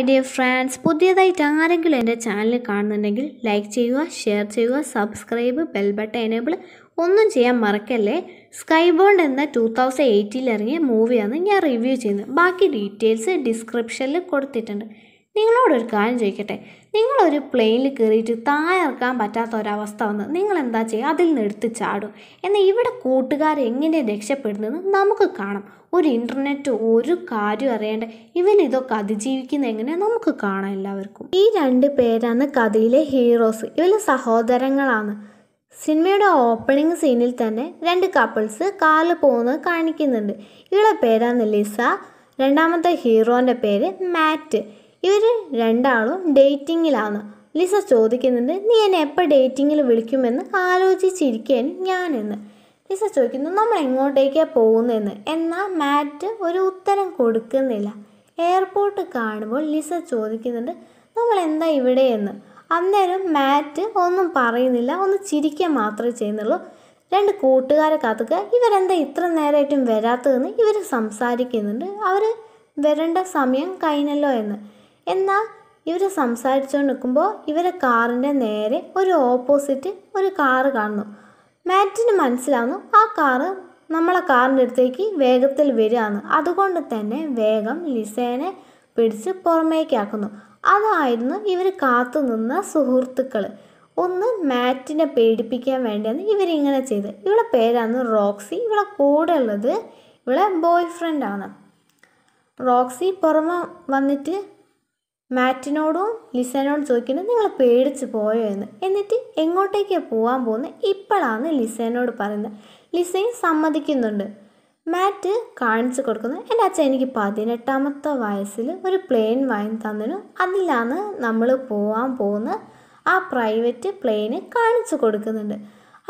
hi dear friends പുതിയതായിട്ട് ആരെങ്കിലും എൻ്റെ ചാനൽ കാണുന്നുണ്ടെങ്കിൽ ലൈക്ക് ചെയ്യുക ഷെയർ ചെയ്യുക സബ്സ്ക്രൈബ് ബെൽ ബട്ടൺ എനേബിൾ ഒന്നും ചെയ്യാൻ മറക്കല്ലേ സ്കൈ ബോണ്ട് എന്ന ടൂ തൗസൻഡ് എയ്റ്റിയിൽ ഇറങ്ങിയ മൂവിയാണ് ഞാൻ റിവ്യൂ ചെയ്യുന്നത് ബാക്കി ഡീറ്റെയിൽസ് ഡിസ്ക്രിപ്ഷനിൽ കൊടുത്തിട്ടുണ്ട് നിങ്ങളോടൊരു കാര്യം ചോദിക്കട്ടെ നിങ്ങളൊരു പ്ലെയിനിൽ കയറിയിട്ട് താഴെ പറ്റാത്ത ഒരവസ്ഥ വന്ന് നിങ്ങൾ എന്താ ചെയ്യുക അതിൽ നിന്ന് എടുത്ത് ചാടും എന്നാൽ ഇവിടെ കൂട്ടുകാർ എങ്ങനെ രക്ഷപ്പെടുന്നത് നമുക്ക് കാണാം ഒരു ഇന്റർനെറ്റ് ഒരു കാര്യം അറിയേണ്ട ഇവൻ ഇതൊക്കെ അതിജീവിക്കുന്ന എങ്ങനെ നമുക്ക് കാണാം എല്ലാവർക്കും ഈ രണ്ട് പേരാണ് കഥയിലെ ഹീറോസ് ഇവർ സഹോദരങ്ങളാണ് സിനിമയുടെ ഓപ്പണിംഗ് സീനിൽ തന്നെ രണ്ട് കപ്പിൾസ് കാറിൽ പോകുന്നത് കാണിക്കുന്നുണ്ട് ഇവരുടെ പേരാണ് ലിസ രണ്ടാമത്തെ ഹീറോൻ്റെ പേര് മാറ്റ് ഇവർ രണ്ടാളും ഡേറ്റിങ്ങിലാണ് ലിസ ചോദിക്കുന്നുണ്ട് നീ എന്നെ എപ്പോൾ ഡേറ്റിങ്ങിൽ വിളിക്കുമെന്ന് ആലോചിച്ചിരിക്കാൻ ഞാനെന്ന് ലിസ ചോദിക്കുന്നു നമ്മൾ എങ്ങോട്ടേക്കാണ് പോകുന്നതെന്ന് എന്നാൽ മാറ്റ് ഒരു ഉത്തരം കൊടുക്കുന്നില്ല എയർപോർട്ട് കാണുമ്പോൾ ലിസ ചോദിക്കുന്നുണ്ട് നമ്മൾ എന്താ ഇവിടെയെന്ന് അന്നേരം മാറ്റ് ഒന്നും പറയുന്നില്ല ഒന്ന് ചിരിക്കുക മാത്രമേ ചെയ്യുന്നുള്ളൂ രണ്ട് കൂട്ടുകാരെ കാത്തുക ഇവരെന്താ ഇത്ര നേരമായിട്ടും വരാത്തതെന്ന് ഇവർ സംസാരിക്കുന്നുണ്ട് അവർ വരേണ്ട സമയം കഴിഞ്ഞല്ലോ എന്ന് എന്നാൽ ഇവർ സംസാരിച്ചുകൊണ്ട് നിൽക്കുമ്പോൾ ഇവരെ കാറിൻ്റെ നേരെ ഒരു ഓപ്പോസിറ്റ് ഒരു കാറ് കാണുന്നു മാറ്റിന് മനസ്സിലാവുന്നു ആ കാറ് നമ്മളെ കാറിൻ്റെ അടുത്തേക്ക് വേഗത്തിൽ വരികയാണ് അതുകൊണ്ട് തന്നെ വേഗം ലിസേനെ പിടിച്ച് പുറമേക്കാക്കുന്നു അതായിരുന്നു ഇവർ കാത്തുനിന്ന സുഹൃത്തുക്കൾ ഒന്ന് മാറ്റിനെ പേടിപ്പിക്കാൻ വേണ്ടിയാണ് ഇവരിങ്ങനെ ചെയ്ത് ഇവളെ പേരാണ് റോക്സി ഇവളെ കൂടെ ഉള്ളത് ഇവളെ ബോയ് ഫ്രണ്ടാണ് റോക്സി പുറമെ വന്നിട്ട് മാറ്റിനോടും ലിസനോടും ചോദിക്കുന്നത് നിങ്ങൾ പേടിച്ച് പോയോ എന്ന് എന്നിട്ട് എങ്ങോട്ടേക്കാണ് പോകാൻ പോകുന്നത് ഇപ്പോഴാണ് ലിസനോട് പറയുന്നത് ലിസയും സമ്മതിക്കുന്നുണ്ട് മാറ്റ് കാണിച്ചു കൊടുക്കുന്നു എൻ്റെ അച്ഛൻ എനിക്ക് പതിനെട്ടാമത്തെ വയസ്സിൽ ഒരു പ്ലെയിൻ വാങ്ങി തന്നിരുന്നു അതിലാണ് നമ്മൾ പോകാൻ പോകുന്ന ആ പ്രൈവറ്റ് പ്ലെയിന് കാണിച്ചു കൊടുക്കുന്നുണ്ട്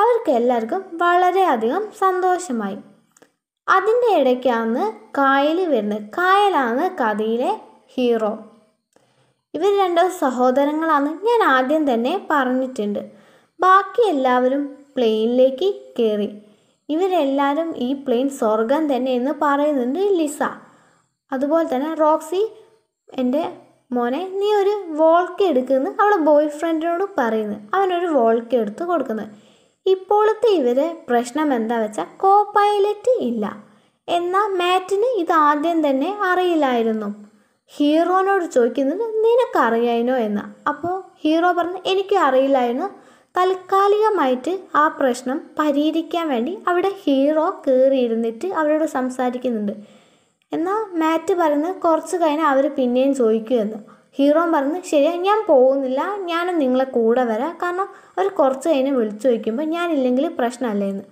അവർക്ക് എല്ലാവർക്കും വളരെയധികം സന്തോഷമായി അതിൻ്റെ ഇടയ്ക്കാണ് കായൽ വരുന്നത് കായലാണ് കഥയിലെ ഹീറോ ഇവർ രണ്ട് സഹോദരങ്ങളാന്ന് ഞാൻ ആദ്യം തന്നെ പറഞ്ഞിട്ടുണ്ട് ബാക്കി എല്ലാവരും പ്ലെയിനിലേക്ക് കയറി ഇവരെല്ലാവരും ഈ പ്ലെയിൻ സ്വർഗം തന്നെ എന്ന് പറയുന്നുണ്ട് ലിസ അതുപോലെ തന്നെ റോക്സി എൻ്റെ മോനെ നീ ഒരു വോൾക്ക് എടുക്കുന്ന അവളെ ബോയ് ഫ്രണ്ടിനോട് പറയുന്നു അവനൊരു വോൾക്ക് എടുത്ത് കൊടുക്കുന്നത് ഇപ്പോഴത്തെ ഇവരെ പ്രശ്നം എന്താ വെച്ചാൽ കോ പൈലറ്റ് ഇല്ല എന്നാൽ മാറ്റിന് ഇത് ആദ്യം തന്നെ അറിയില്ലായിരുന്നു ഹീറോനോട് ചോദിക്കുന്നത് നിനക്കറിയായിനോ എന്ന് അപ്പോൾ ഹീറോ പറഞ്ഞു എനിക്ക് അറിയില്ലായിരുന്നു താൽക്കാലികമായിട്ട് ആ പ്രശ്നം പരിഹരിക്കാൻ വേണ്ടി അവിടെ ഹീറോ കയറിയിരുന്നിട്ട് അവരോട് സംസാരിക്കുന്നുണ്ട് എന്നാൽ മാറ്റ് പറയുന്നത് കുറച്ച് കഴിഞ്ഞാൽ അവർ പിന്നെയും ചോദിക്കുമെന്ന് ഹീറോ പറഞ്ഞു ശരിയാ ഞാൻ പോകുന്നില്ല ഞാനും നിങ്ങളെ കൂടെ വരാം കാരണം അവർ കുറച്ച് കഴിഞ്ഞ് വിളിച്ചു ചോദിക്കുമ്പോൾ ഞാനില്ലെങ്കിൽ എന്ന്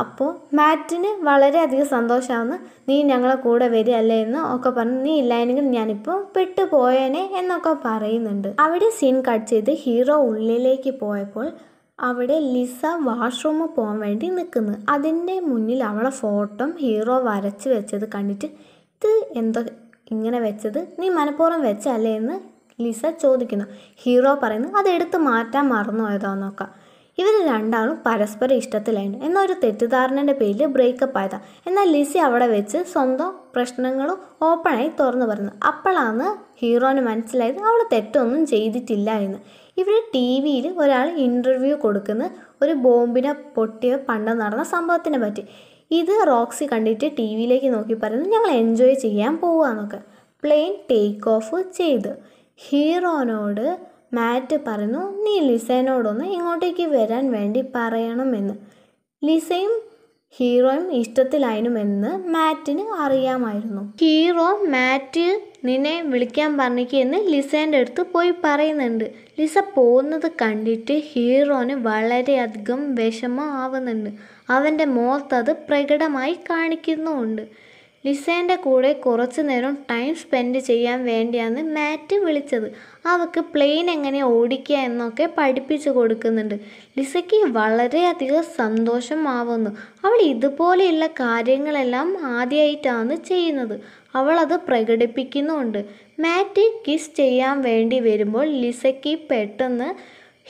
അപ്പോൾ മാറ്റിന് വളരെയധികം സന്തോഷമാണ് നീ ഞങ്ങളെ കൂടെ വരികയല്ലേ എന്ന് ഒക്കെ പറഞ്ഞ് നീ ഇല്ലായെങ്കിൽ ഞാനിപ്പോൾ പെട്ടുപോയേനെ എന്നൊക്കെ പറയുന്നുണ്ട് അവിടെ സീൻ കട്ട് ചെയ്ത് ഹീറോ ഉള്ളിലേക്ക് പോയപ്പോൾ അവിടെ ലിസ വാഷ്റൂമിൽ പോകാൻ വേണ്ടി നിൽക്കുന്നു അതിൻ്റെ മുന്നിൽ അവളെ ഫോട്ടോ ഹീറോ വരച്ച് വെച്ചത് കണ്ടിട്ട് ഇത് എന്തോ ഇങ്ങനെ വെച്ചത് നീ മനഃപൂർവ്വം വെച്ചല്ലേ എന്ന് ലിസ ചോദിക്കുന്നു ഹീറോ പറയുന്നു അത് എടുത്ത് മാറ്റാൻ മറന്നു പോയതോന്നൊക്കെ ഇവർ രണ്ടാളും പരസ്പരം ഇഷ്ടത്തിലായിരുന്നു എന്നൊരു തെറ്റിദ്ധാരണൻ്റെ പേരിൽ ബ്രേക്കപ്പ് ആയതാണ് എന്നാൽ ലിസി അവിടെ വെച്ച് സ്വന്തം പ്രശ്നങ്ങളും ഓപ്പണായി തുറന്നു പറഞ്ഞു അപ്പോഴാണ് ഹീറോന് മനസ്സിലായത് അവൾ തെറ്റൊന്നും ചെയ്തിട്ടില്ല എന്ന് ഇവർ ടി വിയിൽ ഒരാൾ ഇൻ്റർവ്യൂ കൊടുക്കുന്ന ഒരു ബോംബിനെ പൊട്ടിയ പണ്ട് നടന്ന സംഭവത്തിനെ പറ്റി ഇത് റോക്സി കണ്ടിട്ട് ടി വിയിലേക്ക് നോക്കി പറയുന്നു ഞങ്ങൾ എൻജോയ് ചെയ്യാൻ എന്നൊക്കെ പ്ലെയിൻ ടേക്ക് ഓഫ് ചെയ്ത് ഹീറോനോട് മാറ്റ് പറഞ്ഞു നീ ലിസേനോടൊന്ന് ഇങ്ങോട്ടേക്ക് വരാൻ വേണ്ടി പറയണമെന്ന് ലിസയും ഹീറോയും ഇഷ്ടത്തിലായിരുന്നുവെന്ന് മാറ്റിന് അറിയാമായിരുന്നു ഹീറോ മാറ്റ് നിന്നെ വിളിക്കാൻ പറഞ്ഞിരിക്കുന്ന ലിസേൻ്റെ അടുത്ത് പോയി പറയുന്നുണ്ട് ലിസ പോകുന്നത് കണ്ടിട്ട് ഹീറോന് വളരെയധികം വിഷമം ആവുന്നുണ്ട് അവൻ്റെ മോത്തത് പ്രകടമായി കാണിക്കുന്നുമുണ്ട് ലിസേൻ്റെ കൂടെ കുറച്ച് നേരം ടൈം സ്പെൻഡ് ചെയ്യാൻ വേണ്ടിയാണ് മാറ്റ് വിളിച്ചത് അവൾക്ക് പ്ലെയിൻ എങ്ങനെ ഓടിക്കുക എന്നൊക്കെ പഠിപ്പിച്ചു കൊടുക്കുന്നുണ്ട് ലിസയ്ക്ക് വളരെയധികം സന്തോഷമാവുന്നു അവൾ ഇതുപോലെയുള്ള കാര്യങ്ങളെല്ലാം ആദ്യമായിട്ടാണ് ചെയ്യുന്നത് അവൾ അത് പ്രകടിപ്പിക്കുന്നുമുണ്ട് മാറ്റ് കിസ് ചെയ്യാൻ വേണ്ടി വരുമ്പോൾ ലിസയ്ക്ക് പെട്ടെന്ന്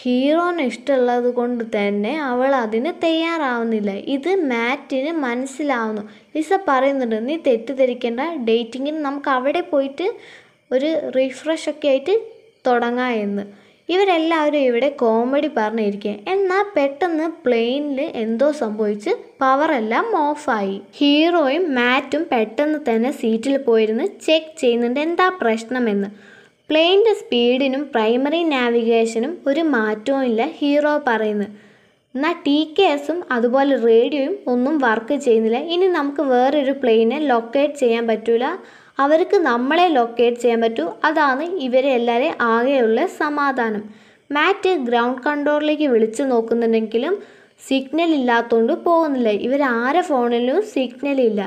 ഹീറോന് ഇഷ്ടമുള്ളത് കൊണ്ട് തന്നെ അവൾ അതിന് തയ്യാറാവുന്നില്ല ഇത് മാറ്റിന് മനസ്സിലാവുന്നു ലിസ പറയുന്നുണ്ട് നീ തെറ്റിദ്ധരിക്കേണ്ട ഡേറ്റിങ്ങിന് നമുക്ക് അവിടെ പോയിട്ട് ഒരു റീഫ്രഷ് ഒക്കെ ആയിട്ട് തുടങ്ങാം എന്ന് ഇവരെല്ലാവരും ഇവിടെ കോമഡി പറഞ്ഞിരിക്കുക എന്നാൽ പെട്ടെന്ന് പ്ലെയിനിൽ എന്തോ സംഭവിച്ച് പവറെല്ലാം ഓഫായി ഹീറോയും മാറ്റും പെട്ടെന്ന് തന്നെ സീറ്റിൽ പോയിരുന്ന് ചെക്ക് ചെയ്യുന്നുണ്ട് എന്താ പ്രശ്നമെന്ന് പ്ലെയിൻ്റെ സ്പീഡിനും പ്രൈമറി നാവിഗേഷനും ഒരു മാറ്റവും ഇല്ല ഹീറോ പറയുന്നു എന്നാൽ ടി കെ എസും അതുപോലെ റേഡിയോയും ഒന്നും വർക്ക് ചെയ്യുന്നില്ല ഇനി നമുക്ക് വേറൊരു പ്ലെയിനെ ലൊക്കേറ്റ് ചെയ്യാൻ പറ്റില്ല അവർക്ക് നമ്മളെ ലൊക്കേറ്റ് ചെയ്യാൻ പറ്റൂ അതാണ് ഇവരെ എല്ലാവരെയും ആകെയുള്ള സമാധാനം മാറ്റ് ഗ്രൗണ്ട് കൺട്രോളിലേക്ക് വിളിച്ചു നോക്കുന്നുണ്ടെങ്കിലും സിഗ്നൽ ഇല്ലാത്തതുകൊണ്ട് പോകുന്നില്ല ഇവരാരെ ഫോണിലും സിഗ്നൽ ഇല്ല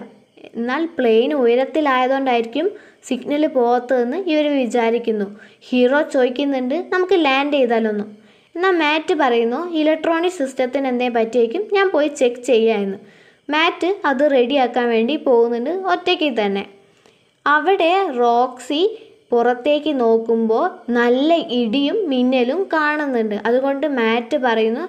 എന്നാൽ പ്ലെയിൻ ഉയരത്തിലായതുകൊണ്ടായിരിക്കും സിഗ്നൽ പോകാത്തതെന്ന് ഇവർ വിചാരിക്കുന്നു ഹീറോ ചോദിക്കുന്നുണ്ട് നമുക്ക് ലാൻഡ് ചെയ്താലൊന്നും എന്നാൽ മാറ്റ് പറയുന്നു ഇലക്ട്രോണിക് സിസ്റ്റത്തിന് എന്തേ പറ്റിയേക്കും ഞാൻ പോയി ചെക്ക് എന്ന് മാറ്റ് അത് റെഡിയാക്കാൻ വേണ്ടി പോകുന്നുണ്ട് ഒറ്റയ്ക്ക് തന്നെ അവിടെ റോക്സി പുറത്തേക്ക് നോക്കുമ്പോൾ നല്ല ഇടിയും മിന്നലും കാണുന്നുണ്ട് അതുകൊണ്ട് മാറ്റ് പറയുന്നു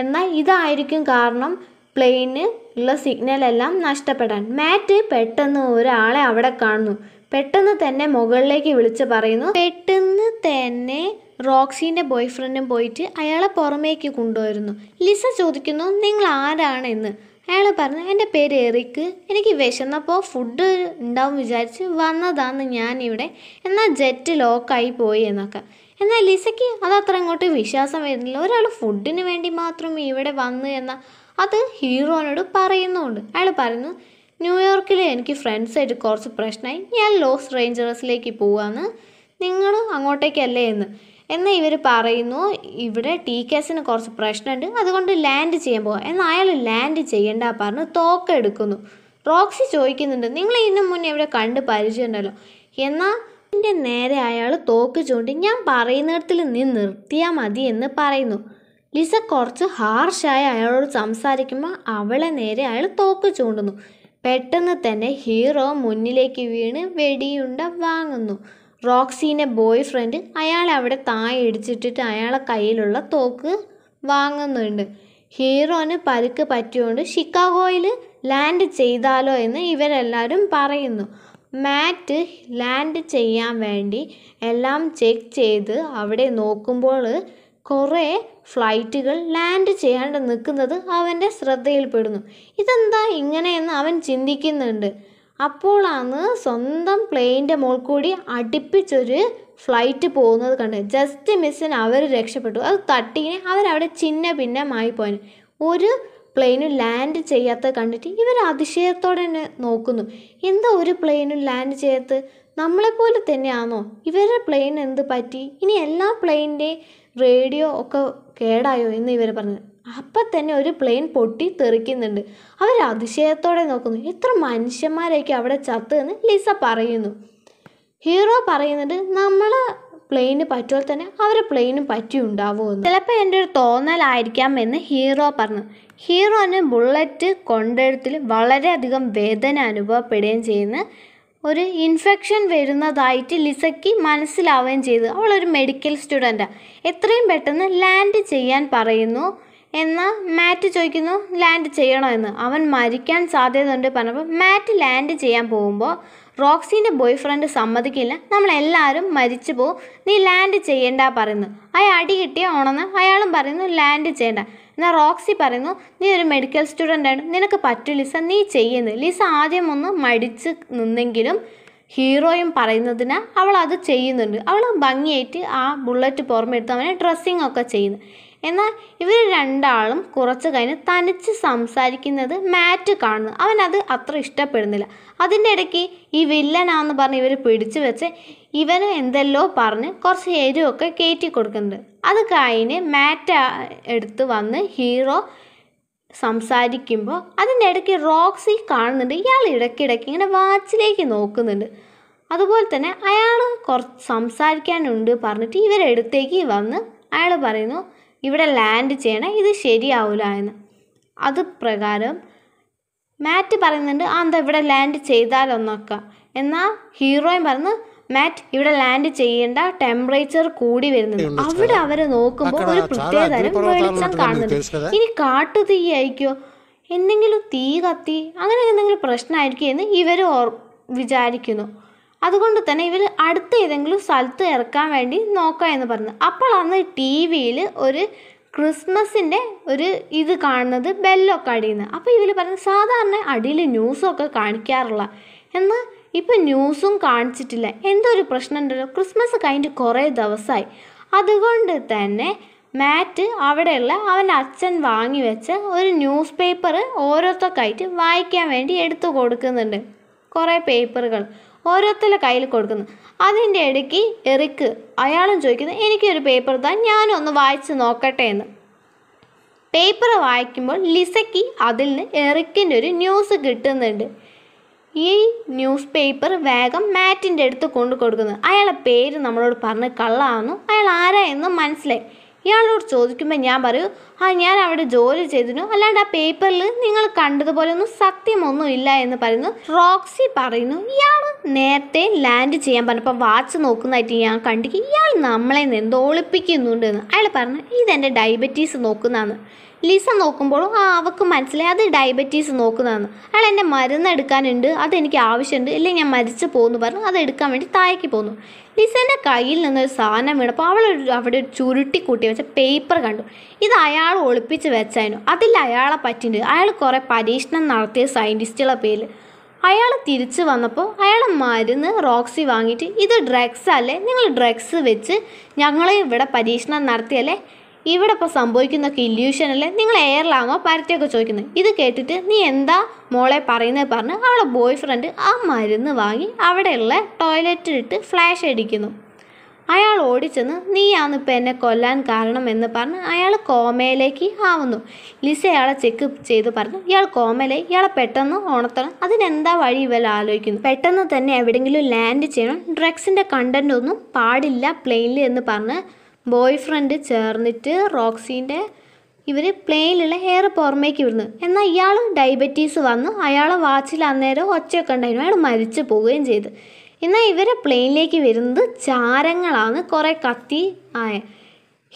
എന്നാൽ ഇതായിരിക്കും കാരണം പ്ലെയിന് ഉള്ള സിഗ്നലെല്ലാം നഷ്ടപ്പെടാൻ മാറ്റ് പെട്ടെന്ന് ഒരാളെ അവിടെ കാണുന്നു പെട്ടെന്ന് തന്നെ മുകളിലേക്ക് വിളിച്ച് പറയുന്നു പെട്ടെന്ന് തന്നെ ബോയ് ബോയ്ഫ്രണ്ടും പോയിട്ട് അയാളെ പുറമേക്ക് കൊണ്ടുവരുന്നു ലിസ ചോദിക്കുന്നു നിങ്ങൾ ആരാണ് എന്ന് അയാൾ പറഞ്ഞു എൻ്റെ പേര് എറിക്ക് എനിക്ക് വിശന്നപ്പോൾ ഫുഡ് ഉണ്ടാവും വിചാരിച്ച് വന്നതാണ് ഞാനിവിടെ എന്നാൽ ജെറ്റ് ലോക്കായി പോയി എന്നൊക്കെ എന്നാൽ ലിസയ്ക്ക് അതത്ര അങ്ങോട്ട് വിശ്വാസം വരുന്നില്ല ഒരാൾ ഫുഡിന് വേണ്ടി മാത്രം ഇവിടെ വന്നു എന്ന അത് ഹീറോനോട് പറയുന്നുണ്ട് അയാൾ പറയുന്നു ന്യൂയോർക്കിൽ എനിക്ക് ഫ്രണ്ട്സായിട്ട് കുറച്ച് പ്രശ്നമായി ഞാൻ ലോസ് റേഞ്ചേഴ്സിലേക്ക് പോവാന്ന് നിങ്ങൾ അങ്ങോട്ടേക്കല്ലേ എന്ന് എന്നാൽ ഇവർ പറയുന്നു ഇവിടെ ടി കേസിന് കുറച്ച് പ്രശ്നമുണ്ട് അതുകൊണ്ട് ലാൻഡ് ചെയ്യാൻ പോകാം എന്നാൽ അയാൾ ലാൻഡ് ചെയ്യേണ്ട പറഞ്ഞ് തോക്ക എടുക്കുന്നു റോക്സി ചോദിക്കുന്നുണ്ട് നിങ്ങൾ ഇതിനു മുന്നേ ഇവിടെ കണ്ട് പരിചയമുണ്ടല്ലോ എന്നാൽ എൻ്റെ നേരെ അയാൾ തോക്ക് ചൂണ്ടി ഞാൻ പറയുന്നിടത്തിൽ നീ നിർത്തിയാൽ മതി എന്ന് പറയുന്നു ലിസ കുറച്ച് ഹാർഷായി അയാളോട് സംസാരിക്കുമ്പോൾ അവളെ നേരെ അയാൾ തോക്ക് ചൂണ്ടുന്നു പെട്ടെന്ന് തന്നെ ഹീറോ മുന്നിലേക്ക് വീണ് വെടിയുണ്ട വാങ്ങുന്നു റോക്സീൻ്റെ ബോയ് ഫ്രണ്ട് അയാളെ അവിടെ താഴെ ഇടിച്ചിട്ടിട്ട് അയാളെ കയ്യിലുള്ള തോക്ക് വാങ്ങുന്നുണ്ട് ഹീറോന് പരുക്ക് പറ്റിയോണ്ട് ഷിക്കാഗോയിൽ ലാൻഡ് ചെയ്താലോ എന്ന് ഇവരെല്ലാവരും പറയുന്നു മാറ്റ് ലാൻഡ് ചെയ്യാൻ വേണ്ടി എല്ലാം ചെക്ക് ചെയ്ത് അവിടെ നോക്കുമ്പോൾ കുറേ ഫ്ലൈറ്റുകൾ ലാൻഡ് ചെയ്യാണ്ട് നിൽക്കുന്നത് അവൻ്റെ ശ്രദ്ധയിൽപ്പെടുന്നു ഇതെന്താ ഇങ്ങനെയെന്ന് അവൻ ചിന്തിക്കുന്നുണ്ട് അപ്പോഴാണ് സ്വന്തം പ്ലെയിൻ്റെ മുകൾ കൂടി അടുപ്പിച്ചൊരു ഫ്ലൈറ്റ് പോകുന്നത് കണ്ട് ജസ്റ്റ് മിസ്സിന് അവർ രക്ഷപ്പെട്ടു അത് തട്ടീനെ അവരവിടെ ചിന്ന ഭിന്നമായി പോയി ഒരു പ്ലെയിന് ലാൻഡ് ചെയ്യാത്തത് കണ്ടിട്ട് ഇവർ അതിശയത്തോടെ തന്നെ നോക്കുന്നു എന്താ ഒരു പ്ലെയിനും ലാൻഡ് ചെയ്യാത്ത നമ്മളെപ്പോലെ തന്നെയാണോ ഇവരുടെ പ്ലെയിൻ എന്ത് പറ്റി ഇനി എല്ലാ പ്ലെയിൻ്റെ റേഡിയോ ഒക്കെ കേടായോ എന്ന് ഇവർ പറഞ്ഞു അപ്പം തന്നെ ഒരു പ്ലെയിൻ പൊട്ടി തെറിക്കുന്നുണ്ട് അവർ അതിശയത്തോടെ നോക്കുന്നു എത്ര മനുഷ്യന്മാരേക്ക് അവിടെ ചത്ത് എന്ന് ലിസ പറയുന്നു ഹീറോ പറയുന്നുണ്ട് നമ്മൾ പ്ലെയിന് പറ്റുമ്പോൾ തന്നെ അവർ പ്ലെയിനും എന്ന് ചിലപ്പോൾ എൻ്റെ ഒരു തോന്നലായിരിക്കാം എന്ന് ഹീറോ പറഞ്ഞു ഹീറോന് ബുള്ളറ്റ് കൊണ്ടെടുത്തിൽ വളരെയധികം വേദന അനുഭവപ്പെടുകയും ചെയ്യുന്ന ഒരു ഇൻഫെക്ഷൻ വരുന്നതായിട്ട് ലിസയ്ക്ക് മനസ്സിലാവുകയും ചെയ്തു അവളൊരു മെഡിക്കൽ സ്റ്റുഡൻറ്റാണ് എത്രയും പെട്ടെന്ന് ലാൻഡ് ചെയ്യാൻ പറയുന്നു എന്നാൽ മാറ്റ് ചോദിക്കുന്നു ലാൻഡ് എന്ന് അവൻ മരിക്കാൻ ഉണ്ട് പറഞ്ഞപ്പോൾ മാറ്റ് ലാൻഡ് ചെയ്യാൻ പോകുമ്പോൾ റോക്സിൻ്റെ ബോയ് ഫ്രണ്ട് സമ്മതിക്കില്ല നമ്മളെല്ലാവരും മരിച്ചു പോകും നീ ലാൻഡ് ചെയ്യണ്ട പറയുന്നു അയാൾ അടി കിട്ടിയ ഉണന്ന് അയാളും പറയുന്നു ലാൻഡ് ചെയ്യണ്ട എന്നാൽ റോക്സി പറയുന്നു നീ ഒരു മെഡിക്കൽ സ്റ്റുഡൻ്റ് ആണ് നിനക്ക് പറ്റും ലിസ നീ ചെയ്യുന്നത് ലിസ ആദ്യം ഒന്ന് മടിച്ച് നിന്നെങ്കിലും ഹീറോയും പറയുന്നതിന് അവൾ അത് ചെയ്യുന്നുണ്ട് അവൾ ഭംഗിയായിട്ട് ആ ബുള്ളറ്റ് പുറമെടുത്ത് അവനെ ഡ്രസ്സിങ് ഒക്കെ ചെയ്യുന്നു എന്നാൽ ഇവർ രണ്ടാളും കുറച്ച് കഴിഞ്ഞ് തനിച്ച് സംസാരിക്കുന്നത് മാറ്റ് കാണുന്നു അവനത് അത്ര ഇഷ്ടപ്പെടുന്നില്ല അതിൻ്റെ ഇടയ്ക്ക് ഈ വില്ലനാന്ന് പറഞ്ഞ് ഇവർ പിടിച്ചു വെച്ച് ഇവനും എന്തെല്ലോ പറഞ്ഞ് കുറച്ച് എരിവൊക്കെ കയറ്റി കൊടുക്കുന്നുണ്ട് അത് കഴിഞ്ഞ് മാറ്റ് എടുത്ത് വന്ന് ഹീറോ സംസാരിക്കുമ്പോൾ അതിൻ്റെ ഇടയ്ക്ക് റോക്സി കാണുന്നുണ്ട് ഇയാൾ ഇടയ്ക്കിടയ്ക്ക് ഇങ്ങനെ വാച്ചിലേക്ക് നോക്കുന്നുണ്ട് അതുപോലെ തന്നെ അയാൾ കുറച്ച് സംസാരിക്കാനുണ്ട് പറഞ്ഞിട്ട് ഇവരടുത്തേക്ക് വന്ന് അയാൾ പറയുന്നു ഇവിടെ ലാൻഡ് ചെയ്യണം ഇത് ശരിയാവില്ല എന്ന് അത് പ്രകാരം മാറ്റ് പറയുന്നുണ്ട് ആ എന്താ ഇവിടെ ലാൻഡ് ചെയ്താലൊന്നൊക്കെ എന്നാൽ ഹീറോയും പറഞ്ഞ് മാറ്റ് ഇവിടെ ലാൻഡ് ചെയ്യേണ്ട ടെമ്പറേച്ചർ കൂടി വരുന്നുണ്ട് അവിടെ അവരെ നോക്കുമ്പോൾ ഒരു പ്രത്യേക തരം വെളിച്ചം കാണുന്നുണ്ട് ഇനി കാട്ടു തീ ആയിരിക്കുമോ എന്തെങ്കിലും തീ കത്തി അങ്ങനെ എന്തെങ്കിലും പ്രശ്നമായിരിക്കും എന്ന് ഇവർ വിചാരിക്കുന്നു അതുകൊണ്ട് തന്നെ ഇവർ അടുത്ത ഏതെങ്കിലും സ്ഥലത്ത് ഇറക്കാൻ വേണ്ടി നോക്കുക എന്ന് പറഞ്ഞു അപ്പോഴാണ് ടി വിയിൽ ഒരു ക്രിസ്മസിൻ്റെ ഒരു ഇത് കാണുന്നത് ബെല്ലൊക്കെ അടിയുന്നത് അപ്പോൾ ഇവർ പറഞ്ഞു സാധാരണ അടിയിൽ ന്യൂസൊക്കെ കാണിക്കാറുള്ള എന്നാൽ ഇപ്പം ന്യൂസും കാണിച്ചിട്ടില്ല എന്തൊരു പ്രശ്നം ഉണ്ടല്ലോ ക്രിസ്മസ് കഴിഞ്ഞിട്ട് കുറേ ദിവസമായി അതുകൊണ്ട് തന്നെ മാറ്റ് അവിടെയുള്ള അവൻ്റെ അച്ഛൻ വാങ്ങി വെച്ച ഒരു ന്യൂസ് പേപ്പർ ഓരോരുത്തർക്കായിട്ട് വായിക്കാൻ വേണ്ടി എടുത്തു കൊടുക്കുന്നുണ്ട് കുറേ പേപ്പറുകൾ ഓരോരുത്തരുടെ കയ്യിൽ കൊടുക്കുന്നു അതിൻ്റെ ഇടയ്ക്ക് എറിക്ക് അയാളും ചോദിക്കുന്നു എനിക്കൊരു പേപ്പർ താ ഞാനൊന്ന് വായിച്ച് നോക്കട്ടെ എന്ന് പേപ്പർ വായിക്കുമ്പോൾ ലിസയ്ക്ക് അതിൽ നിന്ന് എറിക്കിൻ്റെ ഒരു ന്യൂസ് കിട്ടുന്നുണ്ട് ഈ ന്യൂസ് പേപ്പർ വേഗം മാറ്റിൻ്റെ അടുത്ത് കൊണ്ടു കൊടുക്കുന്നു അയാളെ പേര് നമ്മളോട് പറഞ്ഞ് കള്ളാണെന്നും അയാൾ ആരാ എന്നും മനസ്സിലായി ഇയാളോട് ചോദിക്കുമ്പോൾ ഞാൻ പറയൂ ആ ഞാൻ അവിടെ ജോലി ചെയ്തിരുന്നു അല്ലാണ്ട് ആ പേപ്പറിൽ നിങ്ങൾ ഒന്നും സത്യമൊന്നും ഇല്ല എന്ന് പറയുന്നു റോക്സി പറയുന്നു ഇയാൾ നേരത്തെ ലാൻഡ് ചെയ്യാൻ പറഞ്ഞപ്പോൾ വാച്ച് നോക്കുന്നതായിട്ട് ഞാൻ കണ്ടു ഇയാൾ നമ്മളെ നിന്ന് ഒളിപ്പിക്കുന്നുണ്ട് എന്ന് അയാൾ പറഞ്ഞു ഇതെൻ്റെ ഡയബറ്റീസ് നോക്കുന്നതാണ് ലിസ നോക്കുമ്പോഴും ആ അവൾക്ക് മനസ്സിലായി അത് ഡയബറ്റീസ് നോക്കുന്നതാണ് അയാൾ എൻ്റെ മരുന്ന് എടുക്കാനുണ്ട് അതെനിക്ക് ആവശ്യമുണ്ട് ഇല്ലെങ്കിൽ ഞാൻ മരിച്ചു പോകുന്നു പറഞ്ഞു അത് എടുക്കാൻ വേണ്ടി താഴേക്ക് പോന്നു ലിസൻ്റെ കയ്യിൽ നിന്നൊരു സാധനം വീണപ്പോൾ അവൾ അവിടെ ഒരു ചുരുട്ടി കൂട്ടി വെച്ച പേപ്പർ കണ്ടു ഇത് അയാൾ ഒളിപ്പിച്ച് വെച്ചായിരുന്നു അതിൽ അയാളെ പറ്റിയിട്ടുണ്ട് അയാൾ കുറേ പരീക്ഷണം നടത്തിയ സയൻറ്റിസ്റ്റുകളെ പേരിൽ അയാൾ തിരിച്ചു വന്നപ്പോൾ അയാൾ മരുന്ന് റോക്സി വാങ്ങിയിട്ട് ഇത് ഡ്രഗ്സ് അല്ലേ നിങ്ങൾ ഡ്രഗ്സ് വെച്ച് ഞങ്ങളെ ഇവിടെ പരീക്ഷണം നടത്തിയല്ലേ ഇവിടെ ഇപ്പോൾ സംഭവിക്കുന്നൊക്കെ അല്ലേ നിങ്ങൾ എയറിലാകുമ്പോൾ പരത്തിയൊക്കെ ചോദിക്കുന്നത് ഇത് കേട്ടിട്ട് നീ എന്താ മോളെ പറയുന്നത് പറഞ്ഞ് അവളെ ബോയ് ഫ്രണ്ട് ആ മരുന്ന് വാങ്ങി അവിടെയുള്ള ടോയ്ലറ്റിലിട്ട് ഫ്ലാഷ് അടിക്കുന്നു അയാൾ ഓടിച്ചെന്ന് നീയാണ് ഇപ്പം എന്നെ കൊല്ലാൻ കാരണം എന്ന് പറഞ്ഞ് അയാൾ കോമയിലേക്ക് ആവുന്നു ലിസ അയാളെ ചെക്ക് ചെയ്ത് പറഞ്ഞു ഇയാൾ കോമയിലായി ഇയാളെ പെട്ടെന്ന് ഉണർത്തണം അതിനെന്താ വഴി ഇവൽ ആലോചിക്കുന്നു പെട്ടെന്ന് തന്നെ എവിടെയെങ്കിലും ലാൻഡ് ചെയ്യണം ഡ്രഗ്സിൻ്റെ കണ്ടൻ്റ് ഒന്നും പാടില്ല പ്ലെയിനിൽ എന്ന് പറഞ്ഞ് ബോയ് ഫ്രണ്ട് ചേർന്നിട്ട് റോക്സീൻ്റെ ഇവർ പ്ലെയിനിലുള്ള ഹെയർ പുറമേക്ക് വിടുന്നു എന്നാൽ ഇയാൾ ഡയബറ്റീസ് വന്നു അയാളെ വാച്ചിൽ അന്നേരം ഒച്ചയൊക്കെ ഉണ്ടായിരുന്നു അയാൾ മരിച്ചു പോവുകയും ചെയ്തു എന്നാൽ ഇവരെ പ്ലെയിനിലേക്ക് വരുന്നത് ചാരങ്ങളാണ് കുറേ കത്തി ആയ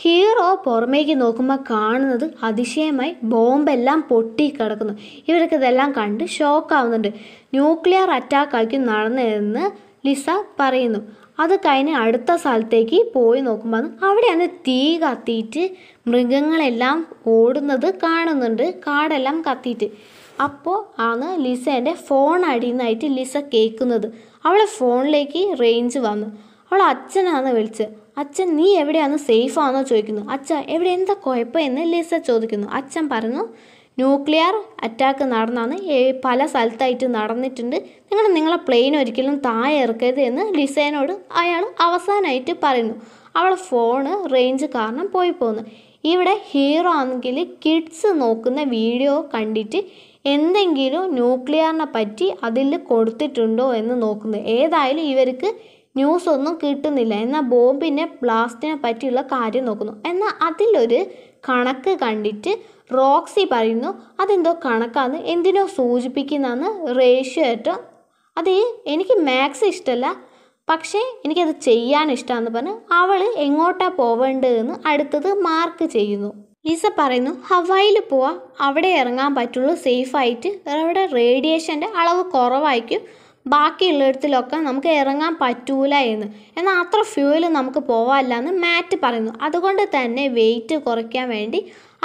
ഹീറോ പുറമേക്ക് നോക്കുമ്പോൾ കാണുന്നത് അതിശയമായി ബോംബെല്ലാം പൊട്ടിക്കിടക്കുന്നു ഇവർക്ക് ഇതെല്ലാം കണ്ട് ഷോക്കാവുന്നുണ്ട് ന്യൂക്ലിയർ അറ്റാക്ക് ആക്കി നടന്നതെന്ന് ലിസ പറയുന്നു അത് കഴിഞ്ഞ് അടുത്ത സ്ഥലത്തേക്ക് പോയി നോക്കുമ്പോൾ അവിടെയാണ് തീ കത്തിയിട്ട് മൃഗങ്ങളെല്ലാം ഓടുന്നത് കാണുന്നുണ്ട് കാടെല്ലാം കത്തിയിട്ട് അപ്പോൾ ആണ് ലിസേൻ്റെ ഫോൺ അടിയുന്നതായിട്ട് ലിസ കേൾക്കുന്നത് അവളെ ഫോണിലേക്ക് റേഞ്ച് വന്നു അവൾ അച്ഛനാണ് വിളിച്ചത് അച്ഛൻ നീ എവിടെയാണ് ആണോ ചോദിക്കുന്നു അച്ഛ എവിടെ എന്താ കുഴപ്പം എന്ന് ലിസ ചോദിക്കുന്നു അച്ഛൻ പറഞ്ഞു ന്യൂക്ലിയർ അറ്റാക്ക് നടന്നാണ് പല സ്ഥലത്തായിട്ട് നടന്നിട്ടുണ്ട് നിങ്ങൾ നിങ്ങളെ പ്ലെയിൻ ഒരിക്കലും താഴെ ഇറക്കരുത് എന്ന് ലിസേനോട് അയാൾ അവസാനമായിട്ട് പറയുന്നു അവളെ ഫോണ് റേഞ്ച് കാരണം പോയി പോകുന്നു ഇവിടെ ഹീറോ ആണെങ്കിൽ കിഡ്സ് നോക്കുന്ന വീഡിയോ കണ്ടിട്ട് എന്തെങ്കിലും ന്യൂക്ലിയറിനെ പറ്റി അതിൽ കൊടുത്തിട്ടുണ്ടോ എന്ന് നോക്കുന്നത് ഏതായാലും ഇവർക്ക് ന്യൂസ് ഒന്നും കിട്ടുന്നില്ല എന്നാൽ ബോംബിനെ ബ്ലാസ്റ്റിനെ പറ്റിയുള്ള കാര്യം നോക്കുന്നു എന്നാൽ അതിലൊരു കണക്ക് കണ്ടിട്ട് റോക്സി പറയുന്നു അതെന്തോ കണക്കാന്ന് എന്തിനോ സൂചിപ്പിക്കുന്നതെന്ന് റേഷ്യോ ഏറ്റവും അത് എനിക്ക് മാത്സ് ഇഷ്ടമല്ല പക്ഷേ എനിക്കത് ചെയ്യാൻ ഇഷ്ടമാണെന്ന് പറഞ്ഞ് അവൾ എങ്ങോട്ടാ പോവേണ്ടതെന്ന് അടുത്തത് മാർക്ക് ചെയ്യുന്നു ലിസ പറയുന്നു ഹവായിൽ പോവാ അവിടെ ഇറങ്ങാൻ പറ്റുള്ളൂ സേഫായിട്ട് അവിടെ റേഡിയേഷൻ്റെ അളവ് കുറവായിരിക്കും ബാക്കിയുള്ളിടത്തിലൊക്കെ നമുക്ക് ഇറങ്ങാൻ പറ്റൂല എന്ന് എന്നാൽ അത്ര ഫ്യൂവൽ നമുക്ക് പോവാല്ല എന്ന് മാറ്റ് പറയുന്നു അതുകൊണ്ട് തന്നെ വെയിറ്റ് കുറയ്ക്കാൻ വേണ്ടി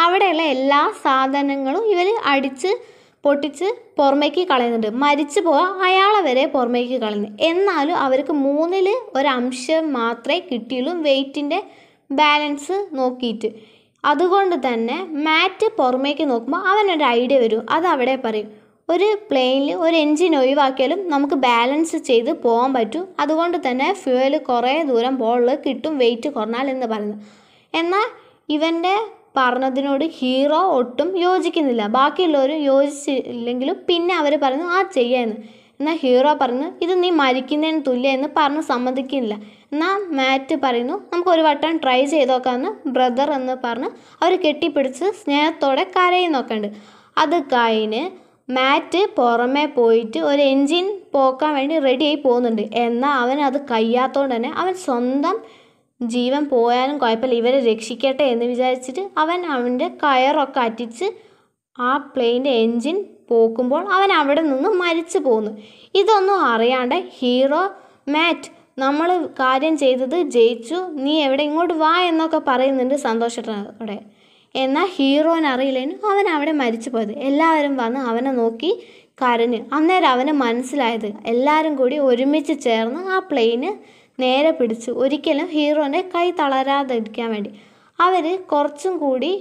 അവിടെയുള്ള എല്ലാ സാധനങ്ങളും ഇവർ അടിച്ച് പൊട്ടിച്ച് പുറമേക്ക് കളയുന്നുണ്ട് മരിച്ചു പോവാ അയാളെ വരെ പുറമേക്ക് കളയുന്നു എന്നാലും അവർക്ക് മൂന്നിൽ ഒരംശം മാത്രമേ കിട്ടിയുള്ളൂ വെയിറ്റിൻ്റെ ബാലൻസ് നോക്കിയിട്ട് അതുകൊണ്ട് തന്നെ മാറ്റ് പുറമേക്ക് നോക്കുമ്പോൾ അവനൊരു ഐഡിയ വരും അത് അവിടെ പറയും ഒരു പ്ലെയിനിൽ ഒരു എൻജിൻ ഒഴിവാക്കിയാലും നമുക്ക് ബാലൻസ് ചെയ്ത് പോകാൻ പറ്റും അതുകൊണ്ട് തന്നെ ഫ്യൂവൽ കുറേ ദൂരം ബോളിൽ കിട്ടും വെയിറ്റ് കുറഞ്ഞാൽ എന്ന് പറയുന്നത് എന്നാൽ ഇവൻ്റെ പറഞ്ഞതിനോട് ഹീറോ ഒട്ടും യോജിക്കുന്നില്ല ബാക്കിയുള്ളവരും യോജിച്ചില്ലെങ്കിലും പിന്നെ അവർ പറഞ്ഞു ആ ചെയ്യാമെന്ന് എന്നാൽ ഹീറോ പറഞ്ഞു ഇത് നീ മരിക്കുന്നതിന് തുല്യ എന്ന് പറഞ്ഞ് സമ്മതിക്കുന്നില്ല എന്നാൽ മാറ്റ് പറയുന്നു നമുക്ക് ഒരു വട്ടം ട്രൈ ചെയ്ത് നോക്കാമെന്ന് ബ്രദർ എന്ന് പറഞ്ഞ് അവർ കെട്ടിപ്പിടിച്ച് സ്നേഹത്തോടെ കരയിൽ നോക്കണ്ട് അത് കഴിഞ്ഞ് മാറ്റ് പുറമെ പോയിട്ട് ഒരു എൻജിൻ പോക്കാൻ വേണ്ടി റെഡിയായി പോകുന്നുണ്ട് എന്നാൽ അവൻ അത് കഴിയാത്തതുകൊണ്ട് തന്നെ അവൻ സ്വന്തം ജീവൻ പോയാലും കുഴപ്പമില്ല ഇവരെ രക്ഷിക്കട്ടെ എന്ന് വിചാരിച്ചിട്ട് അവൻ അവൻ്റെ കയറൊക്കെ അറ്റിച്ച് ആ പ്ലെയിൻ്റെ എൻജിൻ പോക്കുമ്പോൾ അവൻ അവിടെ നിന്ന് മരിച്ചു പോകുന്നു ഇതൊന്നും അറിയാണ്ട് ഹീറോ മാറ്റ് നമ്മൾ കാര്യം ചെയ്തത് ജയിച്ചു നീ എവിടെ ഇങ്ങോട്ട് വാ എന്നൊക്കെ പറയുന്നുണ്ട് സന്തോഷത്തോടെ എന്നാൽ ഹീറോന് അറിയില്ലേനും അവൻ അവിടെ മരിച്ചു പോയത് എല്ലാവരും വന്ന് അവനെ നോക്കി കരഞ്ഞ് അന്നേരം അവന് മനസ്സിലായത് എല്ലാവരും കൂടി ഒരുമിച്ച് ചേർന്ന് ആ പ്ലെയിന് നേരെ പിടിച്ച് ഒരിക്കലും ഹീറോനെ കൈ തളരാതിരിക്കാൻ വേണ്ടി അവർ കുറച്ചും കൂടി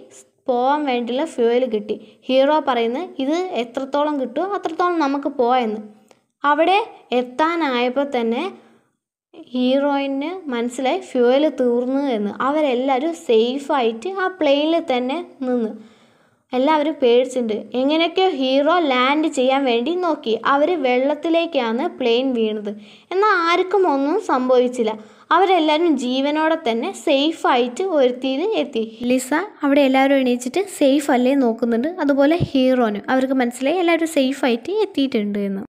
പോകാൻ വേണ്ടിയുള്ള ഫ്യൂവൽ കിട്ടി ഹീറോ പറയുന്നത് ഇത് എത്രത്തോളം കിട്ടുമോ അത്രത്തോളം നമുക്ക് പോയെന്ന് അവിടെ എത്താനായപ്പോൾ തന്നെ ഹീറോയിന് മനസ്സിലായി ഫ്യൂവൽ തീർന്നു എന്ന് അവരെല്ലാവരും സേഫായിട്ട് ആ പ്ലെയിനിൽ തന്നെ നിന്ന് എല്ലാവരും പേടിച്ചിട്ടുണ്ട് എങ്ങനെയൊക്കെ ഹീറോ ലാൻഡ് ചെയ്യാൻ വേണ്ടി നോക്കി അവർ വെള്ളത്തിലേക്കാണ് പ്ലെയിൻ വീണത് എന്നാൽ ആർക്കും ഒന്നും സംഭവിച്ചില്ല അവരെല്ലാവരും ജീവനോടെ തന്നെ സേഫായിട്ട് ഒരുത്തിയിൽ എത്തി ലിസ അവിടെ എല്ലാവരും എണീച്ചിട്ട് സേഫ് അല്ലേ നോക്കുന്നുണ്ട് അതുപോലെ ഹീറോനും അവർക്ക് മനസ്സിലായി എല്ലാവരും സേഫായിട്ട് എത്തിയിട്ടുണ്ട് എന്ന്